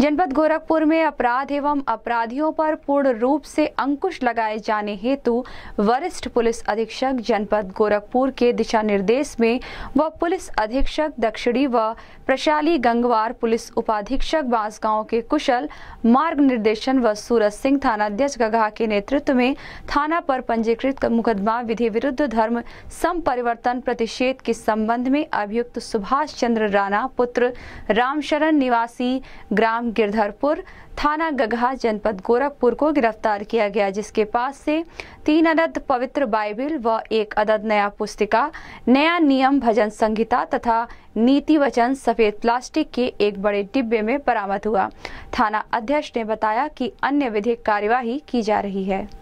जनपद गोरखपुर में अपराध एवं अपराधियों पर पूर्ण रूप से अंकुश लगाए जाने हेतु वरिष्ठ पुलिस अधीक्षक जनपद गोरखपुर के दिशा निर्देश में व पुलिस अधीक्षक दक्षिणी व प्रशाली गंगवार पुलिस उपाधीक्षक बांसगांव के कुशल मार्ग निर्देशन व सूरज सिंह थानाध्यक्ष गगहा के नेतृत्व में थाना पर पंजीकृत मुकदमा विधि विरुद्ध धर्म समपरिवर्तन प्रतिषेध के संबंध में अभियुक्त सुभाष चंद्र राणा पुत्र रामशरण निवासी ग्राम गिरधरपुर थाना गगहा जनपद गोरखपुर को गिरफ्तार किया गया जिसके पास से तीन अदद पवित्र बाइबिल व एक अदद नया पुस्तिका नया नियम भजन संहिता तथा नीति वचन सफेद प्लास्टिक के एक बड़े डिब्बे में बरामद हुआ थाना अध्यक्ष ने बताया कि अन्य विधिक कार्यवाही की जा रही है